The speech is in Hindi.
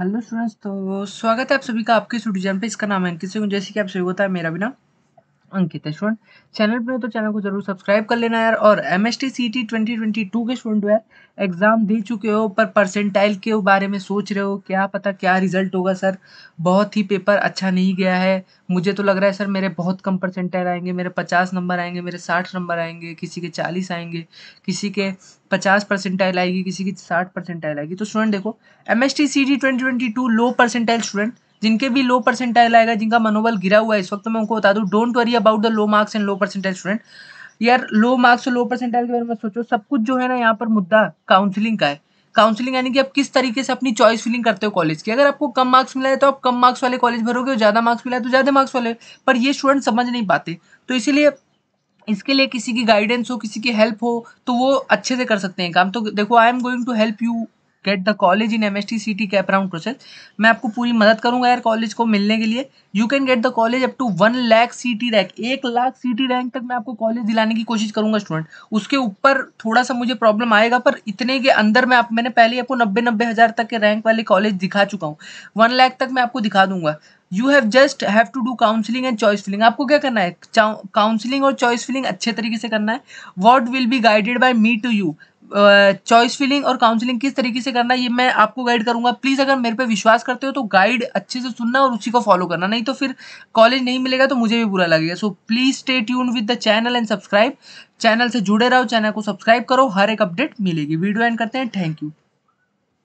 हेलो स्टूडेंट्स तो स्वागत है आप सभी का आपके स्टूडियो पे इसका नाम है किसी को जैसे कि आप सभी होता है मेरा भी नाम अंकित है स्टूडेंट चैनल पर तो चैनल को जरूर सब्सक्राइब कर लेना यार और M S T C T twenty twenty two के स्टूडेंट यार एग्ज़ाम दे चुके हो पर परसेंटाइल के बारे में सोच रहे हो क्या पता क्या रिजल्ट होगा सर बहुत ही पेपर अच्छा नहीं गया है मुझे तो लग रहा है सर मेरे बहुत कम परसेंटाइल आएंगे मेरे पचास नंबर आएंगे मेरे साठ नंबर आएंगे किसी के चालीस आएंगे किसी के पचास परसेंटाइल आएगी किसी की साठ परसेंटाइल आएगी तो स्टूडेंट देखो M S T C T twenty twenty two low percentile student जिनके भी लो परसेंटाइल आएगा जिनका मनोबल गिरा हुआ है इस वक्त तो मैं उनको बता दूँ don't worry about the low marks and low percentile student यार लो मार्क्स और लो परसेंटाइल के बारे में सोचो सब कुछ जो है ना यहाँ पर मुद्दा काउंसलिंग का है काउंसलिंग यानी कि आप किस तरीके से अपनी चॉइस फिलिंग करते हो कॉलेज की अगर आपको कम मार्क्स मिला है तो आप कम मार्क्स वाले कॉलेज भरोगे और ज़्यादा मार्क्स मिला है तो ज़्यादा मार्क्स वाले पर ये स्टूडेंट समझ नहीं पाते तो इसीलिए इसके लिए किसी की गाइडेंस हो किसी की हेल्प हो तो वो अच्छे से कर सकते हैं काम तो देखो I am going to help you get the college in M S T C T CAP round process मैं आपको पूरी मदद करूंगा यार कॉलेज को मिलने के लिए you can get the college up to one lakh C T rank एक लाख सी टी रैंक तक मैं आपको कॉलेज दिलाने की कोशिश करूंगा स्टूडेंट उसके ऊपर थोड़ा सा मुझे प्रॉब्लम आएगा पर इतने के अंदर मैं आप मैंने पहले ही आपको नब्बे नब्बे हज़ार तक के रैंक वाले कॉलेज दिखा चुका हूँ वन लैख तक मैं आपको दिखा दूंगा you have just have to do counselling and choice filling आपको क्या करना है काउंसिलिंग और चॉइस फिलिंग अच्छे तरीके से करना है what will be guided by me to you choice filling और काउंसलिंग किस तरीके से करना है ये मैं आपको गाइड करूंगा प्लीज़ अगर मेरे पे विश्वास करते हो तो गाइड अच्छे से सुनना और उसी को फॉलो करना नहीं तो फिर कॉलेज नहीं मिलेगा तो मुझे भी बुरा लगेगा so please stay tune with the channel and subscribe channel से जुड़े रहो चैनल को सब्सक्राइब करो हर एक अपडेट मिलेगी वीडियो एंड करते हैं थैंक यू